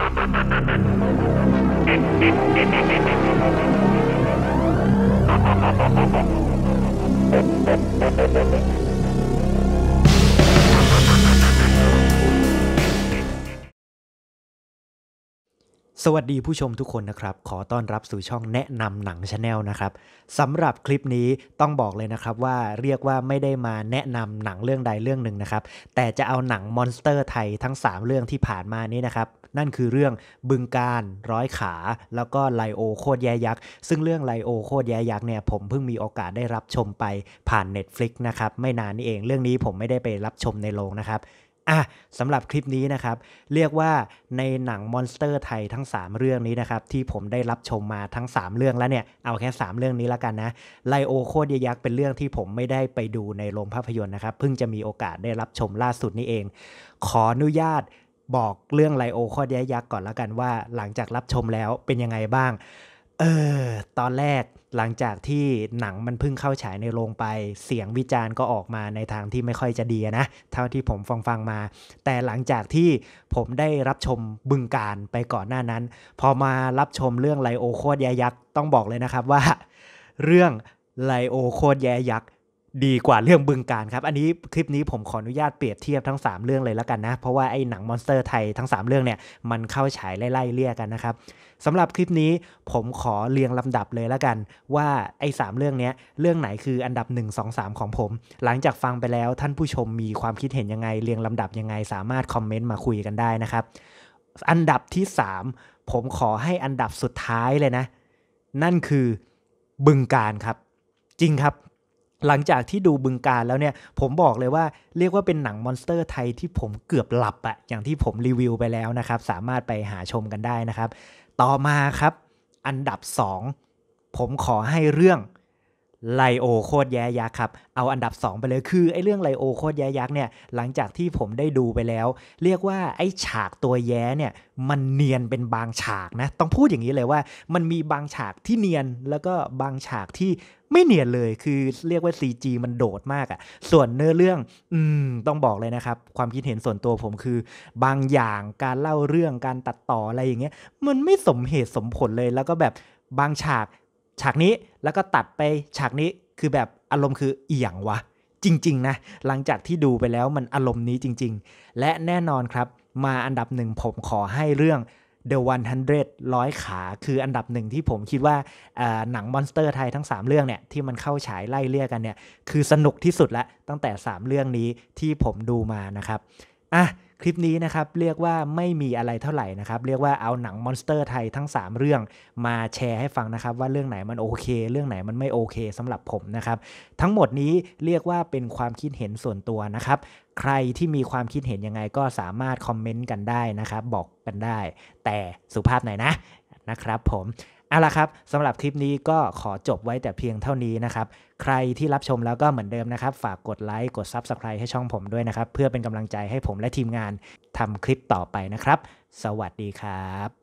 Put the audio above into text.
สวัสดีผู้ชมทุกคนนะครับ ขอต้อนรับสู่ช่องแนะนำหนังชาแนลนะครับ สำหรับคลิปนี้ต้องบอกเลยนะครับว่าเรียกว่าไม่ได้มาแนะนำหนังเรื่องใดเรื่องหนึ่งนะครับ แต่จะเอาหนังมอนสเตอร์ไทยทั้ง 3 เรื่องที่ผ่านมานี้นะครับนั่นคือเรื่องบึงการร้อยขา แล้วก็ไลโอโคตรแย่ยักษ์ซึ่งเรื่องไลโอโคตรแย่ยักษ์เนี่ยผมเพิ่งมีโอกาสได้รับชมไปผ่าน Netflix นะครับไม่นานนี้เองเรื่องนี้ผมไม่ได้ไปรับชมในโรงนะครับอ่ะสำหรับคลิปนี้นะครับ เรียกว่าในหนังมอนสเตอร์ไทยทั้ง 3 เรื่องนี้นะครับที่ผมได้รับชมมาทั้ง 3 เรื่องแล้วเนี่ยเอาแค่ 3 เรื่องนี้แล้วกันนะไลโอโคดยักษ์เป็นเรื่องที่ผมไม่ได้ไปดูในโรงภาพยนตร์นะครับเพิ่งจะมีโอกาสได้รับชมล่าสุดนี้เอง ขออนุญาตบอกเรื่องไลโอข้อดยยักษ์ก่อนแล้วกันว่า หลังจากรับชมแล้วเป็นยังไงบ้าง เออตอนแรกหลังจากที่หนังมันพึ่งเข้าฉายในโรงไปเสียงวิจารณ์ก็ออกมาในทางที่ไม่ค่อยจะดีนะ เท่าที่ผมฟังฟังมา แต่หลังจากที่ผมได้รับชมบึงการไปก่อนหน้านั้น พอมารับชมเรื่องไลโอโคดแยยักษ์ต้องบอกเลยนะครับว่า เรื่องไลโอโคดแยยักษ์ดีกว่าเรื่องบึงการครับอันนี้คลิปนี้ ผมขออนุญาตเปรียบเทียบทั้ง 3 เรื่องเลยแล้วกันนะเพราะว่าไอ้หนังมอนสเตอร์ไทยทั้ง 3 เรื่องเนี่ยมันเข้าฉายไล่เลี่ยกันนะครับสำหรับคลิปนี้ผมขอเรียงลำดับเลยแล้วกัน ว่าไอ้สเรื่องนี้เรื่องไหนคืออันดับ 1 2 3 ของผม หลังจากฟังไปแล้วท่านผู้ชมมีความคิดเห็นยังไงเรียงลำดับยังไง สามารถคอมเมนต์มาคุยกันได้นะครับ อันดับที่ 3 ผมขอให้อันดับสุดท้ายเลยนะ นั่นคือบึงการครับจริงครับหลังจากที่ดูบึงการแล้วเนี่ย ผมบอกเลยว่าเรียกว่าเป็นหนังมอนสเตอร์ไทยที่ผมเกือบหลับอะอย่างที่ผมรีวิวไปแล้วนะครับ สามารถไปหาชมกันได้นะครับ ต่อมาครับ อันดับ 2 ผมขอให้เรื่องไลโอโคตรแย่ยักษ์ครับเอาอันดับ 2 ไปเลย คือไอ้เรื่องไลโอโคตรแย่ยักษ์เนี่ยหลังจากที่ผมได้ดูไปแล้ว เรียกว่า ไอ้ฉากตัวแย้เนี่ย มันเนียนเป็นบางฉากนะ ต้องพูดอย่างนี้เลยว่า มันมีบางฉากที่เนียนแล้วก็บางฉากที่ไม่เนียนเลยคือเรียกว่า CG มันโดดมากอะ่ะส่วนเนื้อเรื่องอืมต้องบอกเลยนะครับ ความคิดเห็นส่วนตัวผมคือ บางอย่างการเล่าเรื่องการตัดต่ออะไรอย่างเงี้ยมันไม่สมเหตุสมผลเลยแล้วก็แบบบางฉากฉากนี้แล้วก็ตัดไปฉากนี้คือแบบอารมณ์คือเอียงวะ จริงๆนะหลังจากที่ดูไปแล้วมันอารมณ์นี้จริง ๆ และแน่นอนครับมาอันดับหนึ่งผมขอให้เรื่อง The 100ร้อยขาคืออันดับหนึ่งที่ผมคิดว่าหนังมอนสเตอร์ไทยทั้ง 3 เรื่องเนี่ยที่มันเข้าฉายไล่เลี่ยกันเนี่ย คือสนุกที่สุดละตั้งแต่3เรื่องนี้ที่ผมดูมานะครับอ่ะคลิปนี้นะครับเรียกว่าไม่มีอะไรเท่าไหร่นะครับเรียกว่าเอาหนังมอนสเตอร์ไทยทั้ง 3 เรื่องมาแชร์ให้ฟังนะครับว่าเรื่องไหนมันโอเค เรื่องไหนมันไม่โอเค สำหรับผมนะครับทั้งหมดนี้เรียกว่าเป็นความคิดเห็นส่วนตัวนะครับใครที่มีความคิดเห็นยังไงก็สามารถคอมเมนต์กันได้นะครับบอกกันได้ แต่สุภาพหน่อยนะนะครับผมเอาละครับ สำหรับคลิปนี้ก็ขอจบไว้แต่เพียงเท่านี้นะครับ ใครที่รับชมแล้วก็เหมือนเดิมนะครับ ฝากกดไลค์กด Subscribe ให้ช่องผมด้วยนะครับ เพื่อเป็นกำลังใจให้ผมและทีมงานทำคลิปต่อไปนะครับ สวัสดีครับ